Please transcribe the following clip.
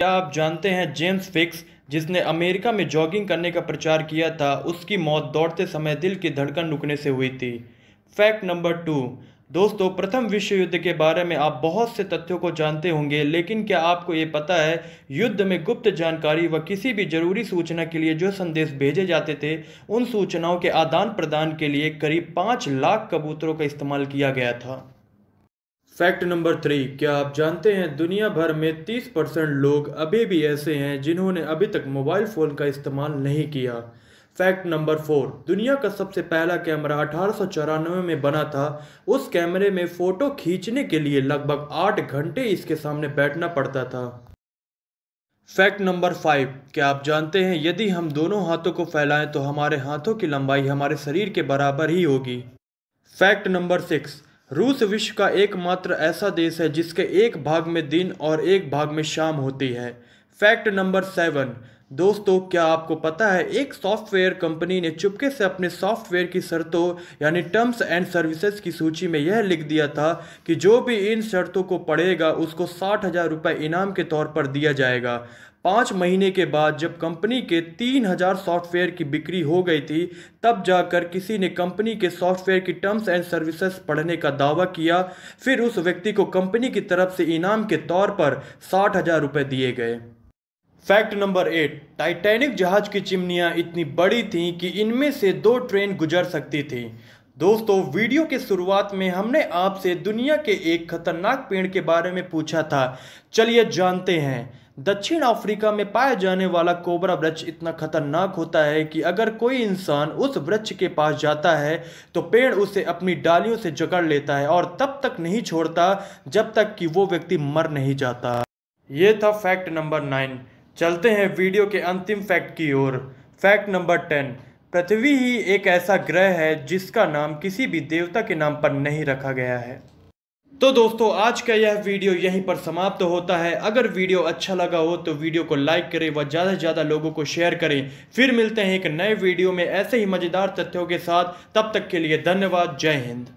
क्या आप जानते हैं जेम्स फिक्स जिसने अमेरिका में जॉगिंग करने का प्रचार किया था उसकी मौत दौड़ते समय दिल की धड़कन रुकने से हुई थी फैक्ट नंबर टू दोस्तों प्रथम विश्व युद्ध के बारे में आप बहुत से तथ्यों को जानते होंगे लेकिन क्या आपको ये पता है युद्ध में गुप्त जानकारी व किसी भी जरूरी सूचना के लिए जो संदेश भेजे जाते थे उन सूचनाओं के आदान प्रदान के लिए करीब पाँच लाख कबूतरों का इस्तेमाल किया गया था फैक्ट नंबर थ्री क्या आप जानते हैं दुनिया भर में 30 परसेंट लोग अभी भी ऐसे हैं जिन्होंने अभी तक मोबाइल फ़ोन का इस्तेमाल नहीं किया फैक्ट नंबर फोर दुनिया का सबसे पहला कैमरा अठारह में बना था उस कैमरे में फ़ोटो खींचने के लिए लगभग आठ घंटे इसके सामने बैठना पड़ता था फैक्ट नंबर फाइव क्या आप जानते हैं यदि हम दोनों हाथों को फैलाएं तो हमारे हाथों की लंबाई हमारे शरीर के बराबर ही होगी फैक्ट नंबर सिक्स रूस विश्व का एकमात्र ऐसा देश है जिसके एक भाग में दिन और एक भाग में शाम होती है फैक्ट नंबर सेवन दोस्तों क्या आपको पता है एक सॉफ्टवेयर कंपनी ने चुपके से अपने सॉफ्टवेयर की शर्तों यानी टर्म्स एंड सर्विसेज की सूची में यह लिख दिया था कि जो भी इन शर्तों को पढ़ेगा उसको साठ हज़ार रुपये इनाम के तौर पर दिया जाएगा पाँच महीने के बाद जब कंपनी के तीन हजार सॉफ्टवेयर की बिक्री हो गई थी तब जाकर किसी ने कंपनी के सॉफ्टवेयर की टर्म्स एंड सर्विसेज पढ़ने का दावा किया फिर उस व्यक्ति को कंपनी की तरफ से इनाम के तौर पर साठ हजार रुपये दिए गए फैक्ट नंबर एट टाइटैनिक जहाज की चिमनियाँ इतनी बड़ी थीं कि इनमें से दो ट्रेन गुजर सकती थी दोस्तों वीडियो के शुरुआत में हमने आपसे दुनिया के एक खतरनाक पेड़ के बारे में पूछा था चलिए जानते हैं दक्षिण अफ्रीका में पाया जाने वाला कोबरा वृक्ष इतना खतरनाक होता है कि अगर कोई इंसान उस वृक्ष के पास जाता है तो पेड़ उसे अपनी डालियों से जकड़ लेता है और तब तक नहीं छोड़ता जब तक कि वो व्यक्ति मर नहीं जाता ये था फैक्ट नंबर नाइन चलते हैं वीडियो के अंतिम फैक्ट की ओर फैक्ट नंबर टेन पृथ्वी ही एक ऐसा ग्रह है जिसका नाम किसी भी देवता के नाम पर नहीं रखा गया है तो दोस्तों आज का यह वीडियो यहीं पर समाप्त तो होता है अगर वीडियो अच्छा लगा हो तो वीडियो को लाइक करें व ज़्यादा से ज़्यादा लोगों को शेयर करें फिर मिलते हैं एक नए वीडियो में ऐसे ही मज़ेदार तथ्यों के साथ तब तक के लिए धन्यवाद जय हिंद